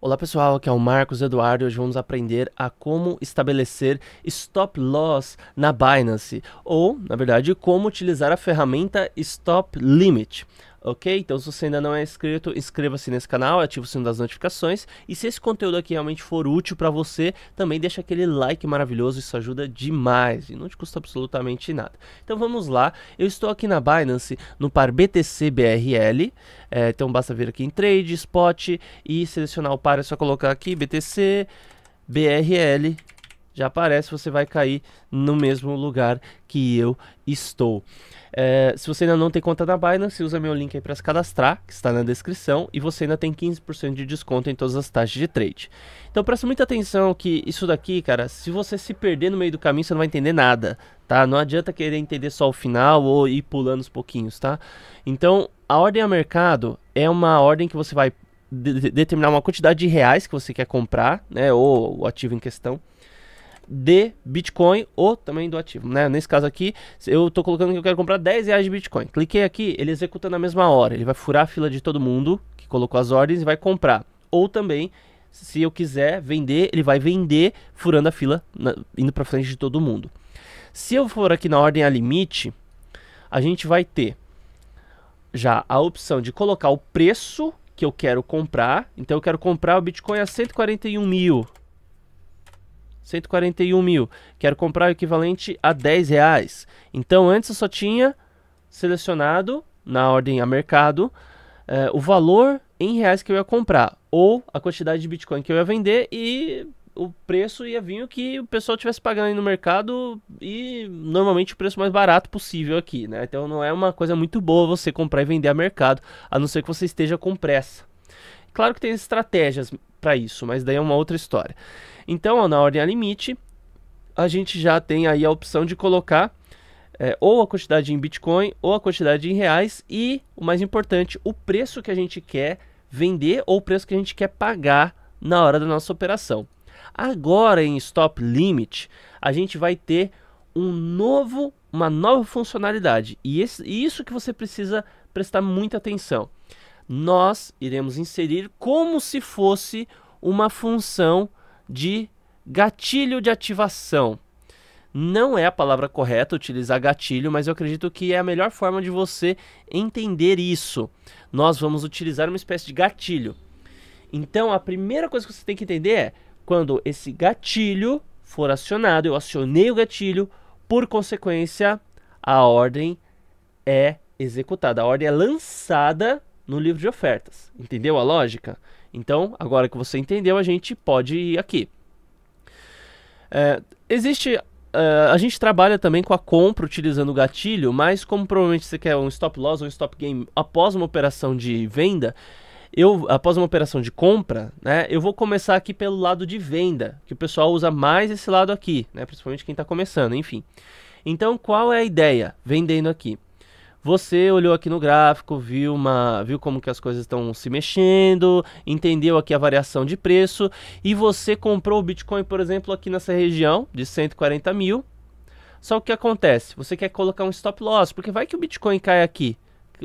Olá pessoal, aqui é o Marcos Eduardo e hoje vamos aprender a como estabelecer stop loss na Binance ou, na verdade, como utilizar a ferramenta Stop Limit ok? Então, se você ainda não é inscrito, inscreva-se nesse canal, ative o sino das notificações. E se esse conteúdo aqui realmente for útil para você, também deixa aquele like maravilhoso, isso ajuda demais e não te custa absolutamente nada. Então, vamos lá. Eu estou aqui na Binance, no par BTC BRL. É, então, basta vir aqui em Trade, Spot e selecionar o par. É só colocar aqui BTC BRL já aparece, você vai cair no mesmo lugar que eu estou. É, se você ainda não tem conta da Binance, usa meu link aí para se cadastrar, que está na descrição, e você ainda tem 15% de desconto em todas as taxas de trade. Então presta muita atenção que isso daqui, cara, se você se perder no meio do caminho, você não vai entender nada, tá? Não adianta querer entender só o final ou ir pulando os pouquinhos, tá? Então, a ordem a mercado é uma ordem que você vai de determinar uma quantidade de reais que você quer comprar, né, ou o ativo em questão de Bitcoin ou também do ativo, né? Nesse caso aqui, eu estou colocando que eu quero comprar 10 reais de Bitcoin. Cliquei aqui, ele executa na mesma hora. Ele vai furar a fila de todo mundo que colocou as ordens e vai comprar. Ou também, se eu quiser vender, ele vai vender furando a fila, na, indo para frente de todo mundo. Se eu for aqui na ordem a limite, a gente vai ter já a opção de colocar o preço que eu quero comprar. Então eu quero comprar o Bitcoin a 141 mil. 141 mil. Quero comprar o equivalente a 10 reais. Então antes eu só tinha selecionado na ordem a mercado eh, o valor em reais que eu ia comprar ou a quantidade de Bitcoin que eu ia vender e o preço ia vir o que o pessoal tivesse pagando no mercado e normalmente o preço mais barato possível aqui, né? Então não é uma coisa muito boa você comprar e vender a mercado, a não ser que você esteja com pressa. Claro que tem estratégias para isso, mas daí é uma outra história. Então, na ordem a limite, a gente já tem aí a opção de colocar é, ou a quantidade em Bitcoin ou a quantidade em reais e, o mais importante, o preço que a gente quer vender ou o preço que a gente quer pagar na hora da nossa operação. Agora em Stop Limit, a gente vai ter um novo, uma nova funcionalidade e, esse, e isso que você precisa prestar muita atenção. Nós iremos inserir como se fosse uma função de gatilho de ativação. Não é a palavra correta utilizar gatilho, mas eu acredito que é a melhor forma de você entender isso. Nós vamos utilizar uma espécie de gatilho. Então, a primeira coisa que você tem que entender é quando esse gatilho for acionado, eu acionei o gatilho, por consequência, a ordem é executada, a ordem é lançada no livro de ofertas. Entendeu a lógica? Então, agora que você entendeu, a gente pode ir aqui. É, existe Uh, a gente trabalha também com a compra utilizando o gatilho, mas como provavelmente você quer um stop loss ou um stop game após uma operação de venda, eu após uma operação de compra, né, eu vou começar aqui pelo lado de venda, que o pessoal usa mais esse lado aqui, né, principalmente quem está começando, enfim. Então, qual é a ideia vendendo aqui? Você olhou aqui no gráfico, viu uma, viu como que as coisas estão se mexendo, entendeu aqui a variação de preço e você comprou o Bitcoin, por exemplo, aqui nessa região de 140 mil. Só o que acontece? Você quer colocar um stop loss, porque vai que o Bitcoin cai aqui,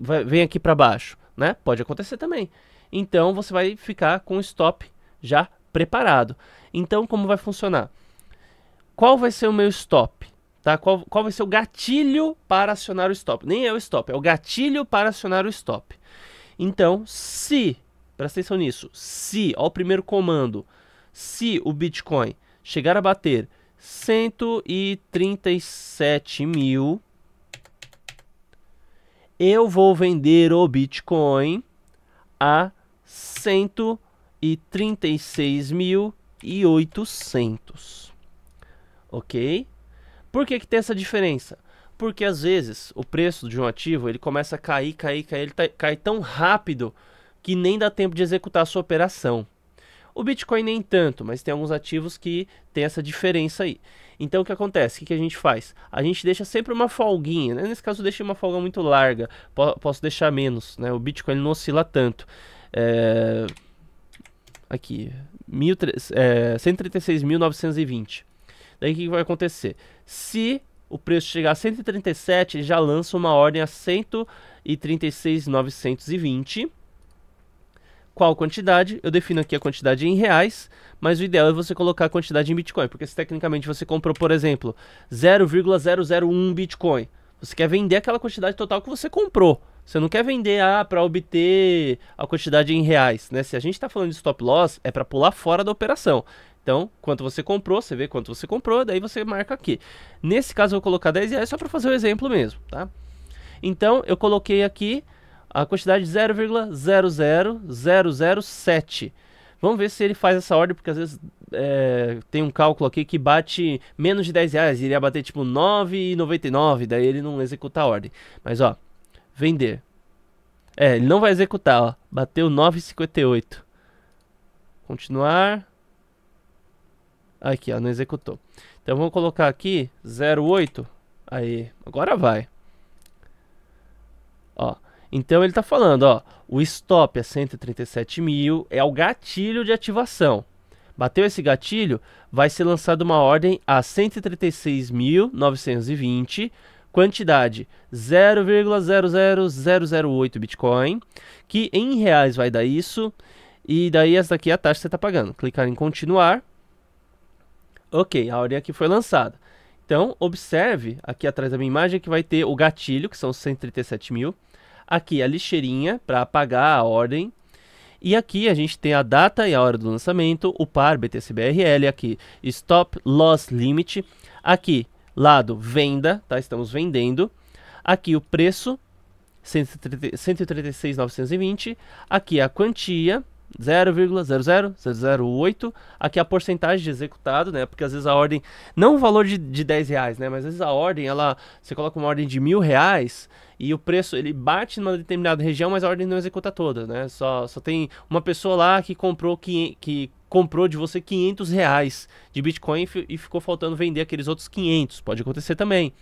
vai, vem aqui para baixo, né? Pode acontecer também. Então você vai ficar com o stop já preparado. Então como vai funcionar? Qual vai ser o meu stop? Tá? Qual, qual vai ser o gatilho para acionar o stop? Nem é o stop, é o gatilho para acionar o stop. Então, se, presta atenção nisso, se, ao primeiro comando, se o Bitcoin chegar a bater 137 mil, eu vou vender o Bitcoin a e mil 136.800, ok? Por que, que tem essa diferença? Porque às vezes o preço de um ativo ele começa a cair, cair, cair, ele tá, cai tão rápido que nem dá tempo de executar a sua operação. O Bitcoin nem tanto, mas tem alguns ativos que tem essa diferença aí. Então o que acontece? O que, a gente faz? A gente deixa sempre uma folguinha, né? Nesse caso eu deixei uma folga muito larga, posso deixar menos, né? O Bitcoin não oscila tanto. É... Aqui, é... 136.920. Daí o que vai acontecer? Se o preço chegar a 137, ele já lança uma ordem a 136,920. Qual quantidade? Eu defino aqui a quantidade em reais, mas o ideal é você colocar a quantidade em Bitcoin, porque se tecnicamente você comprou, por exemplo, 0,001 Bitcoin, você quer vender aquela quantidade total que você comprou. Você não quer vender ah, para obter a quantidade em reais, né? Se a gente está falando de stop loss, é para pular fora da operação. Então, quanto você comprou, você vê quanto você comprou, daí você marca aqui. Nesse caso, eu vou colocar 10 reais só para fazer o exemplo mesmo, tá? Então, eu coloquei aqui a quantidade 0,00007. Vamos ver se ele faz essa ordem, porque às vezes é, tem um cálculo aqui que bate menos de 10 reais. Iria bater tipo 9,99, daí ele não executa a ordem. Mas ó, vender. É, ele não vai executar, ó. Bateu 9,58. Continuar. Aqui, ó, não executou. Então vamos colocar aqui 08. Aí, agora vai. Ó, então ele está falando, ó, o stop é 137 mil, é o gatilho de ativação. Bateu esse gatilho, vai ser lançada uma ordem a 136.920, quantidade 0,00008 Bitcoin, que em reais vai dar isso, e daí essa daqui é a taxa que você está pagando. Clicar em continuar, Ok, a ordem aqui foi lançada. Então, observe aqui atrás da minha imagem que vai ter o gatilho, que são 137 mil. Aqui a lixeirinha para apagar a ordem. E aqui a gente tem a data e a hora do lançamento, o par BTC/BRL aqui Stop Loss Limit, aqui lado venda, tá? estamos vendendo, aqui o preço, 136.920, aqui a quantia, 0,00008, aqui a porcentagem de executado, né? Porque às vezes a ordem, não o valor de, de 10 reais, né? Mas às vezes a ordem, ela, você coloca uma ordem de mil reais e o preço, ele bate numa determinada região, mas a ordem não executa toda, né? Só, só tem uma pessoa lá que comprou, que, que comprou de você 500 reais de Bitcoin e ficou faltando vender aqueles outros 500, pode acontecer também.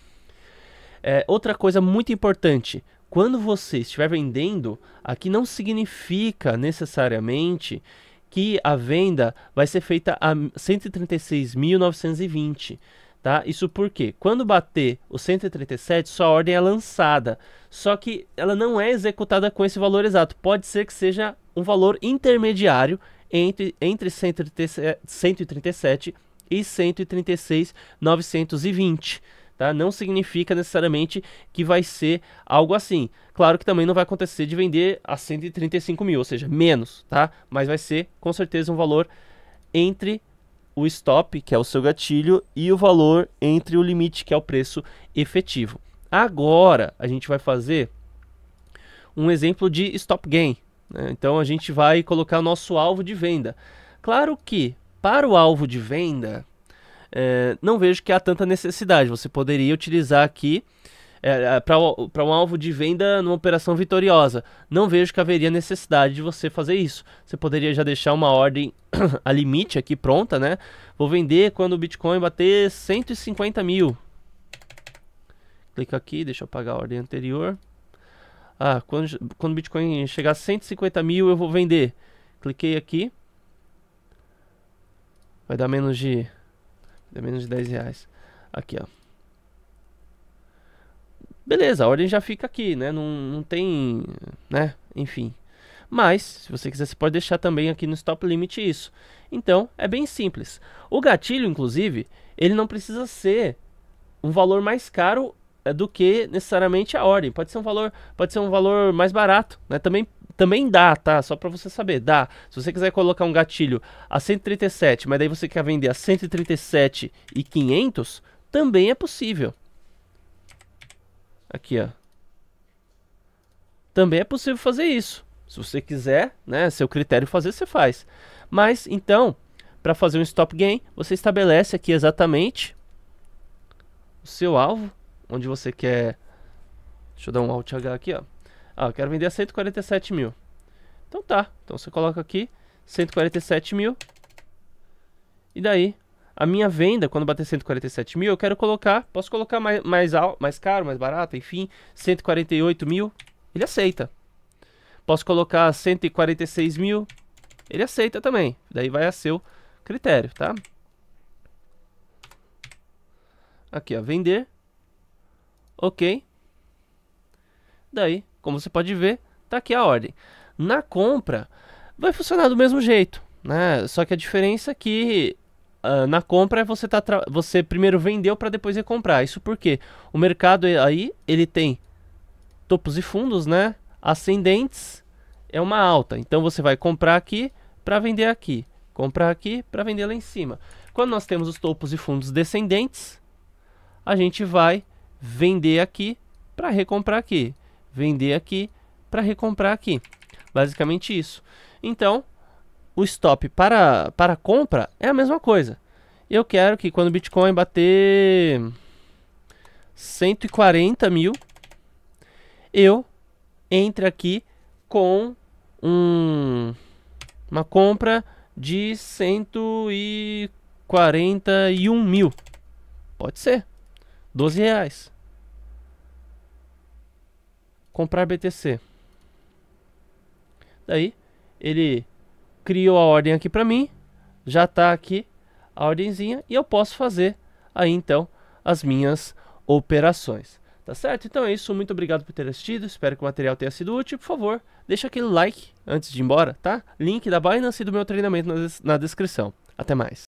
É, outra coisa muito importante, quando você estiver vendendo, aqui não significa necessariamente que a venda vai ser feita a 136.920. Tá? Isso porque quando bater o 137, sua ordem é lançada, só que ela não é executada com esse valor exato. Pode ser que seja um valor intermediário entre, entre 137 e 136.920. Tá? Não significa necessariamente que vai ser algo assim. Claro que também não vai acontecer de vender a 135 mil, ou seja, menos, tá? Mas vai ser com certeza um valor entre o stop, que é o seu gatilho, e o valor entre o limite, que é o preço efetivo. Agora a gente vai fazer um exemplo de stop gain. Né? Então a gente vai colocar o nosso alvo de venda. Claro que para o alvo de venda, é, não vejo que há tanta necessidade. Você poderia utilizar aqui é, é para um alvo de venda numa operação vitoriosa. Não vejo que haveria necessidade de você fazer isso. Você poderia já deixar uma ordem a limite aqui pronta, né? Vou vender quando o Bitcoin bater 150 mil. Clica aqui, deixa eu apagar a ordem anterior. Ah, quando, quando o Bitcoin chegar a 150 mil eu vou vender. Cliquei aqui. Vai dar menos de Deu é menos de 10 reais. Aqui, ó. Beleza, a ordem já fica aqui, né? Não, não tem. né? Enfim. Mas, se você quiser, você pode deixar também aqui no stop limit isso. Então, é bem simples. O gatilho, inclusive, ele não precisa ser um valor mais caro eh, do que necessariamente a ordem. Pode ser um valor, pode ser um valor mais barato, né? Também também dá, tá? Só para você saber, dá. Se você quiser colocar um gatilho a 137, mas daí você quer vender a 137 e 500, também é possível. Aqui, ó. Também é possível fazer isso. Se você quiser, né, seu critério fazer, você faz. Mas então, para fazer um stop gain, você estabelece aqui exatamente o seu alvo, onde você quer Deixa eu dar um Alt H aqui, ó. Ah, quero vender a 147 mil. Então tá. Então você coloca aqui 147 mil. E daí, a minha venda, quando bater 147 mil, eu quero colocar. Posso colocar mais, mais, mais caro, mais barato, enfim. 148 mil. Ele aceita. Posso colocar 146 mil. Ele aceita também. Daí vai a seu critério, tá? Aqui, ó. Vender. Ok. Daí, como você pode ver, está aqui a ordem. Na compra, vai funcionar do mesmo jeito, né? Só que a diferença é que uh, na compra é você, tá você primeiro vendeu para depois ir comprar. Isso porque o mercado é, aí ele tem topos e fundos, né? Ascendentes é uma alta. Então você vai comprar aqui para vender aqui, comprar aqui para vender lá em cima. Quando nós temos os topos e fundos descendentes, a gente vai vender aqui para recomprar aqui vender aqui para recomprar aqui. Basicamente isso. Então, o stop para, para compra é a mesma coisa. Eu quero que quando o Bitcoin bater 140 mil, eu entre aqui com um, uma compra de 141 mil. Pode ser. 12 reais comprar BTC. Daí ele criou a ordem aqui para mim, já está aqui a ordemzinha e eu posso fazer aí então as minhas operações. Tá certo? Então é isso, muito obrigado por ter assistido, espero que o material tenha sido útil. Por favor, deixa aquele like antes de ir embora, tá? Link da Binance e do meu treinamento na, na descrição. Até mais.